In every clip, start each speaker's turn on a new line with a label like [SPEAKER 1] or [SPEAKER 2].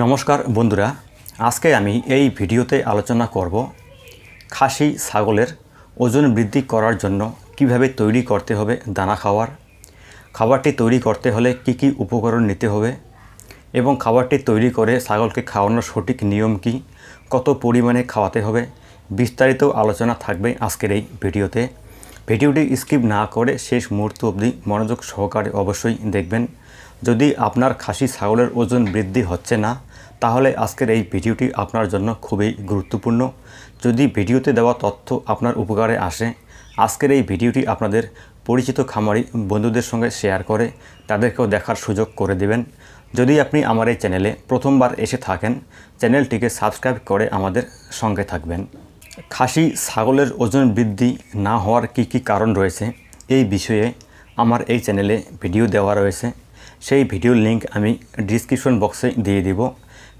[SPEAKER 1] নমস্কার বন্ধুরা আজকে আমি এই ভিডিওতে আলোচনা করব খাসি ছাগলের ওজন বৃদ্ধি করার জন্য কিভাবে তৈরি করতে হবে দানা খাওয়ার খাবারটি তৈরি করতে হলে কি কি উপকরণ নিতে হবে এবং খাবারটি তৈরি করে ছাগলকে খাওয়ানোর সঠিক নিয়ম কি কত পরিমাণে খাওয়াতে হবে বিস্তারিত আলোচনা থাকবে আজকের এই ভিডিওতে ভিডিওটি স্কিপ না করে শেষ মুহূর্ত অবধি মনোযোগ সহকারে অবশ্যই দেখবেন যদি আপনার খাসি ছাগলের ওজন বৃদ্ধি হচ্ছে না তাহলে আজকের এই ভিডিওটি আপনার জন্য খুবই গুরুত্বপূর্ণ যদি ভিডিওতে দেওয়া তথ্য আপনার উপকারে আসে আজকের এই ভিডিওটি আপনাদের পরিচিত খামারি বন্ধুদের সঙ্গে শেয়ার করে তাদেরকেও দেখার সুযোগ করে দেবেন যদি আপনি আমার এই চ্যানেলে প্রথমবার এসে থাকেন চ্যানেলটিকে সাবস্ক্রাইব করে আমাদের সঙ্গে থাকবেন খাসি ছাগলের ওজন বৃদ্ধি না হওয়ার কি কি কারণ রয়েছে এই বিষয়ে আমার এই চ্যানেলে ভিডিও দেওয়া রয়েছে সেই ভিডিওর লিঙ্ক আমি ডিসক্রিপশন বক্সে দিয়ে দিব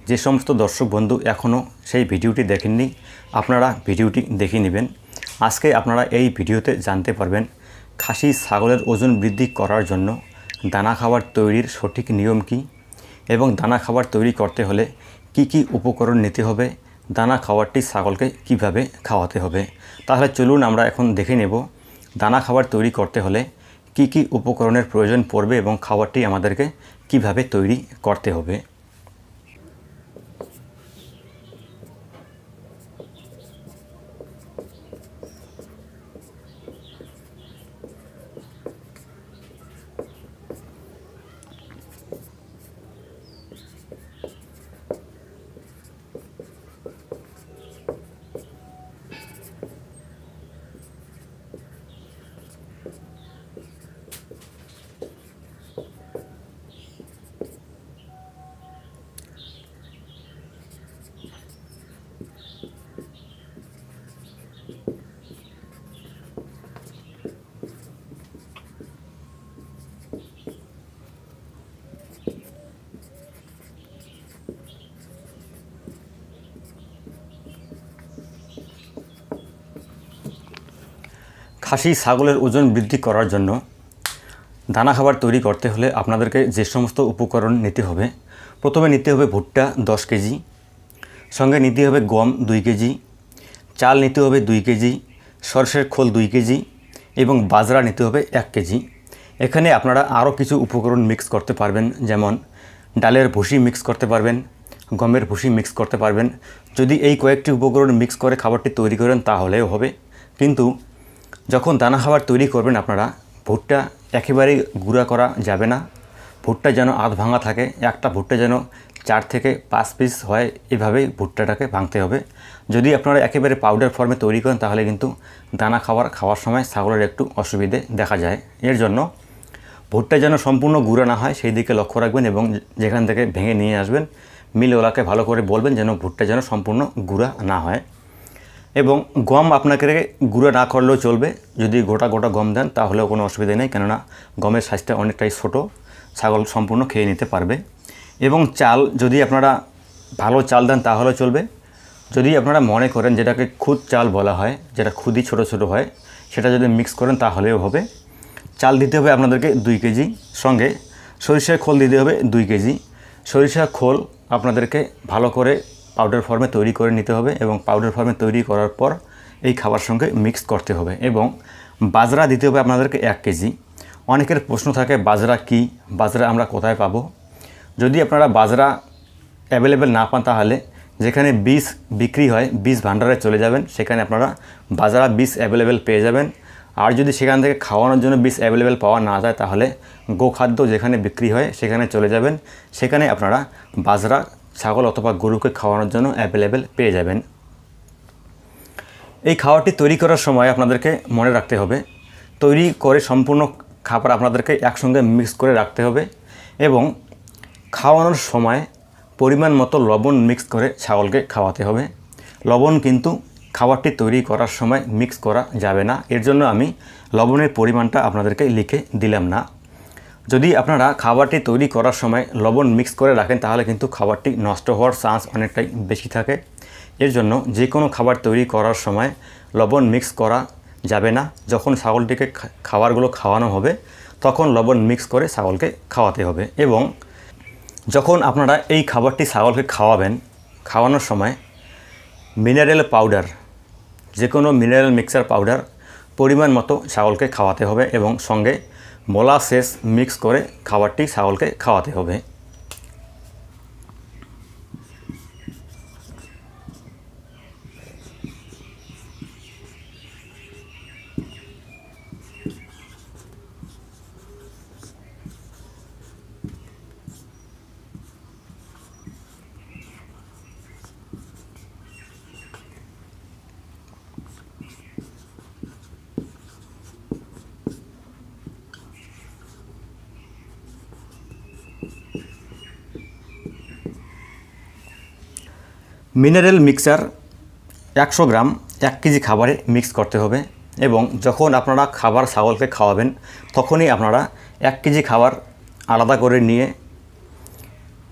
[SPEAKER 1] যে সমস্ত দর্শক বন্ধু এখনও সেই ভিডিওটি দেখেননি আপনারা ভিডিওটি দেখে নেবেন আজকে আপনারা এই ভিডিওতে জানতে পারবেন খাসি ছাগলের ওজন বৃদ্ধি করার জন্য দানা খাবার তৈরির সঠিক নিয়ম কি এবং দানা খাবার তৈরি করতে হলে কি কি উপকরণ নিতে হবে দানা খাবারটি ছাগলকে কিভাবে খাওয়াতে হবে তাহলে চলুন আমরা এখন দেখে নেব দানা খাবার তৈরি করতে হলে কি কি উপকরণের প্রয়োজন পড়বে এবং খাবারটি আমাদেরকে কিভাবে তৈরি করতে হবে খাসি ছাগলের ওজন বৃদ্ধি করার জন্য দানা খাবার তৈরি করতে হলে আপনাদেরকে যে সমস্ত উপকরণ নিতে হবে প্রথমে নিতে হবে ভুট্টা দশ কেজি সঙ্গে নিতে হবে গম দুই কেজি চাল নিতে হবে দুই কেজি সরষের খোল দুই কেজি এবং বাজরা নিতে হবে এক কেজি এখানে আপনারা আরও কিছু উপকরণ মিক্স করতে পারবেন যেমন ডালের ভুসি মিক্স করতে পারবেন গমের ভুসি মিক্স করতে পারবেন যদি এই কয়েকটি উপকরণ মিক্স করে খাবারটি তৈরি করেন তাহলেও হবে কিন্তু যখন দানা খাবার তৈরি করবেন আপনারা ভুট্টা একেবারেই গুঁড়া করা যাবে না ভুট্টা যেন আধ ভাঙা থাকে একটা ভুট্টা যেন চার থেকে পাঁচ পিস হয় এভাবেই ভুট্টাটাকে ভাঙতে হবে যদি আপনারা একেবারে পাউডার ফর্মে তৈরি করেন তাহলে কিন্তু দানা খাবার খাওয়ার সময় ছাগলের একটু অসুবিধে দেখা যায় এর জন্য ভুট্টা যেন সম্পূর্ণ গুঁড়া না হয় সেই দিকে লক্ষ্য রাখবেন এবং যেখান থেকে ভেঙে নিয়ে আসবেন মিলওয়ালাকে ভালো করে বলবেন যেন ভুট্টা যেন সম্পূর্ণ গুঁড়া না হয় এবং গম আপনাকে গুঁড়ো না করলেও চলবে যদি গোটা গোটা গম দেন তাহলেও কোনো অসুবিধা নেই কেননা গমের সাইজটা অনেকটাই ছোট ছাগল সম্পূর্ণ খেয়ে নিতে পারবে এবং চাল যদি আপনারা ভালো চাল দেন তাহলেও চলবে যদি আপনারা মনে করেন যেটাকে খুদ চাল বলা হয় যেটা খুদি ছোট ছোট হয় সেটা যদি মিক্স করেন তাহলেও হবে চাল দিতে হবে আপনাদেরকে দুই কেজি সঙ্গে সরিষার খোল দিতে হবে দুই কেজি সরিষা খোল আপনাদেরকে ভালো করে পাউডার ফর্মে তৈরি করে নিতে হবে এবং পাউডার ফর্মে তৈরি করার পর এই খাবার সঙ্গে মিক্স করতে হবে এবং বাজরা দিতে হবে আপনাদেরকে এক কেজি অনেকের প্রশ্ন থাকে বাজরা কি বাজরা আমরা কোথায় পাবো যদি আপনারা বাজরা অ্যাভেলেবেল না পান তাহলে যেখানে বীজ বিক্রি হয় বীজ ভাণ্ডারে চলে যাবেন সেখানে আপনারা বাজারা বীজ অ্যাভেলেবেল পেয়ে যাবেন আর যদি সেখান থেকে খাওয়ানোর জন্য বীজ অ্যাভেলেবেল পাওয়া না যায় তাহলে গোখাদ্য যেখানে বিক্রি হয় সেখানে চলে যাবেন সেখানে আপনারা বাজরা ছাগল অথবা গরুকে খাওয়ানোর জন্য অ্যাভেলেবেল পেয়ে যাবেন এই খাবারটি তৈরি করার সময় আপনাদেরকে মনে রাখতে হবে তৈরি করে সম্পূর্ণ খাবার আপনাদেরকে একসঙ্গে মিক্স করে রাখতে হবে এবং খাওয়ানোর সময় পরিমাণ মতো লবণ মিক্স করে ছাগলকে খাওয়াতে হবে লবণ কিন্তু খাবারটি তৈরি করার সময় মিক্স করা যাবে না এর জন্য আমি লবণের পরিমাণটা আপনাদেরকে লিখে দিলাম না যদি আপনারা খাবারটি তৈরি করার সময় লবণ মিক্স করে রাখেন তাহলে কিন্তু খাবারটি নষ্ট হওয়ার চান্স অনেকটাই বেশি থাকে এর জন্য যে কোনো খাবার তৈরি করার সময় লবণ মিক্স করা যাবে না যখন ছাগলটিকে খাবারগুলো খাওয়ানো হবে তখন লবণ মিক্স করে ছাগলকে খাওয়াতে হবে এবং যখন আপনারা এই খাবারটি ছাগলকে খাওয়াবেন খাওয়ানোর সময় মিনারেল পাউডার যে কোনো মিনারেল মিক্সার পাউডার পরিমাণ মতো ছাগলকে খাওয়াতে হবে এবং সঙ্গে মোলাসেস মিক্স করে খাবারটি ছাগলকে খাওয়াতে হবে মিনারেল মিক্সার একশো গ্রাম এক কেজি খাবারে মিক্স করতে হবে এবং যখন আপনারা খাবার ছাগলকে খাওয়াবেন তখনই আপনারা এক কেজি খাবার আলাদা করে নিয়ে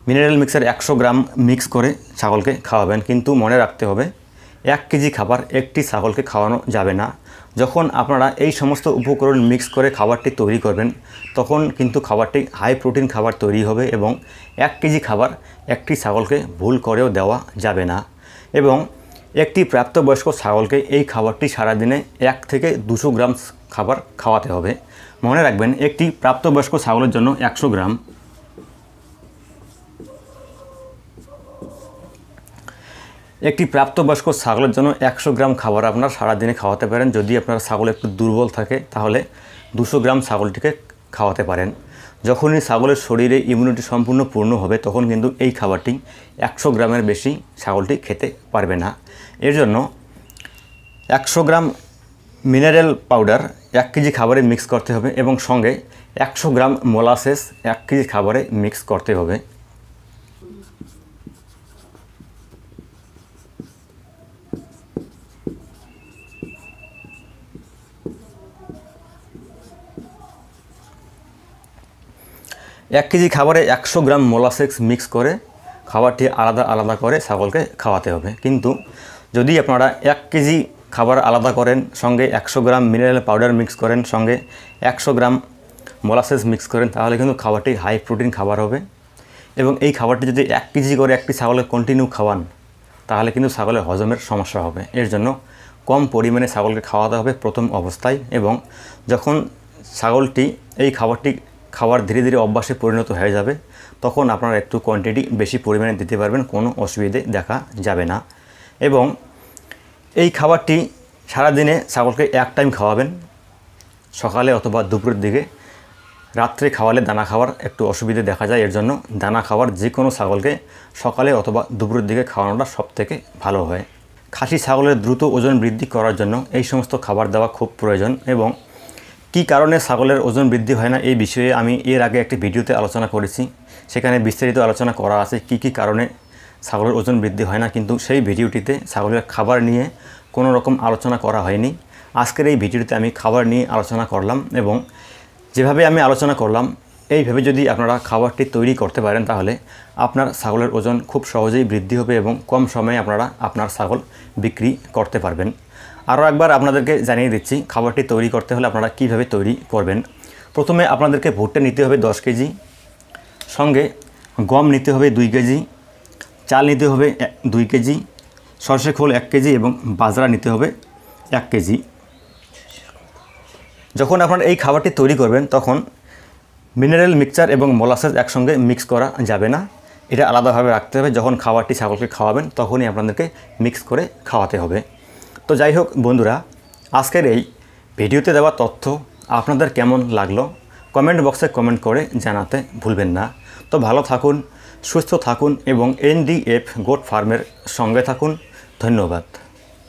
[SPEAKER 1] মিনারেল মিক্সার একশো গ্রাম মিক্স করে ছাগলকে খাওয়াবেন কিন্তু মনে রাখতে হবে এক কেজি খাবার একটি ছাগলকে খাওয়ানো যাবে না যখন আপনারা এই সমস্ত উপকরণ মিক্স করে খাবারটি তৈরি করবেন তখন কিন্তু খাবারটি হাই প্রোটিন খাবার তৈরি হবে এবং এক কেজি খাবার একটি ছাগলকে ভুল করেও দেওয়া যাবে না এবং একটি প্রাপ্তবয়স্ক ছাগলকে এই খাবারটি সারাদিনে এক থেকে দুশো গ্রাম খাবার খাওয়াতে হবে মনে রাখবেন একটি প্রাপ্তবয়স্ক ছাগলের জন্য একশো গ্রাম একটি প্রাপ্তবয়স্ক ছাগলের জন্য একশো গ্রাম খাবার আপনার সারাদিনে খাওয়াতে পারেন যদি আপনার ছাগল একটু দুর্বল থাকে তাহলে দুশো গ্রাম ছাগলটিকে খাওয়াতে পারেন যখনই ছাগলের শরীরে ইমিউনিটি সম্পূর্ণ পূর্ণ হবে তখন কিন্তু এই খাবারটি একশো গ্রামের বেশি ছাগলটি খেতে পারবে না এর জন্য একশো গ্রাম মিনারেল পাউডার এক কেজি খাবারে মিক্স করতে হবে এবং সঙ্গে একশো গ্রাম মোলাসেস এক কেজি খাবারে মিক্স করতে হবে এক কেজি খাবারে একশো গ্রাম মোলাসেক্স মিক্স করে খাবারটি আলাদা আলাদা করে ছাগলকে খাওয়াতে হবে কিন্তু যদি আপনারা এক কেজি খাবার আলাদা করেন সঙ্গে একশো গ্রাম মিনারেল পাউডার মিক্স করেন সঙ্গে একশো গ্রাম মোলাসেস মিক্স করেন তাহলে কিন্তু খাবারটি হাই প্রোটিন খাবার হবে এবং এই খাবারটি যদি এক কেজি করে একটি ছাগলে কন্টিনিউ খাওয়ান তাহলে কিন্তু ছাগলের হজমের সমস্যা হবে এর জন্য কম পরিমাণে ছাগলকে খাওয়াতে হবে প্রথম অবস্থায় এবং যখন ছাগলটি এই খাবারটি খাবার ধীরে ধীরে অভ্যাসে পরিণত হয়ে যাবে তখন আপনারা একটু কোয়ান্টিটি বেশি পরিমাণে দিতে পারবেন কোনো অসুবিধে দেখা যাবে না এবং এই খাবারটি সারাদিনে ছাগলকে এক টাইম খাওয়াবেন সকালে অথবা দুপুরের দিকে রাত্রে খাওয়ালে দানা খাওয়ার একটু অসুবিধে দেখা যায় এর জন্য দানা খাওয়ার যে কোনো ছাগলকে সকালে অথবা দুপুরের দিকে খাওয়ানোটা সবথেকে ভালো হয় খাসি ছাগলের দ্রুত ওজন বৃদ্ধি করার জন্য এই সমস্ত খাবার দেওয়া খুব প্রয়োজন এবং কি কারণে ছাগলের ওজন বৃদ্ধি হয় না এই বিষয়ে আমি এর আগে একটি ভিডিওতে আলোচনা করেছি সেখানে বিস্তারিত আলোচনা করা আছে কি কি কারণে ছাগলের ওজন বৃদ্ধি হয় না কিন্তু সেই ভিডিওটিতে ছাগলের খাবার নিয়ে কোনো রকম আলোচনা করা হয়নি আজকের এই ভিডিওতে আমি খাবার নিয়ে আলোচনা করলাম এবং যেভাবে আমি আলোচনা করলাম এইভাবে যদি আপনারা খাবারটি তৈরি করতে পারেন তাহলে আপনার ছাগলের ওজন খুব সহজেই বৃদ্ধি হবে এবং কম সময়ে আপনারা আপনার ছাগল বিক্রি করতে পারবেন আরও একবার আপনাদেরকে জানিয়ে দিচ্ছি খাবারটি তৈরি করতে হলে আপনারা কিভাবে তৈরি করবেন প্রথমে আপনাদেরকে ভুট্টা নিতে হবে দশ কেজি সঙ্গে গম নিতে হবে দুই কেজি চাল নিতে হবে দুই কেজি সর্ষে খোল এক কেজি এবং বাজরা নিতে হবে এক কেজি যখন আপনারা এই খাবারটি তৈরি করবেন তখন মিনারেল মিক্সচার এবং মলাসেস একসঙ্গে মিক্স করা যাবে না এটা আলাদাভাবে রাখতে হবে যখন খাবারটি ছাগলকে খাওয়াবেন তখনই আপনাদেরকে মিক্স করে খাওয়াতে হবে তো যাই হোক বন্ধুরা আজকের এই ভিডিওতে দেওয়া তথ্য আপনাদের কেমন লাগলো কমেন্ট বক্সে কমেন্ট করে জানাতে ভুলবেন না তো ভালো থাকুন সুস্থ থাকুন এবং এনডিএফ গোট ফার্মের সঙ্গে থাকুন ধন্যবাদ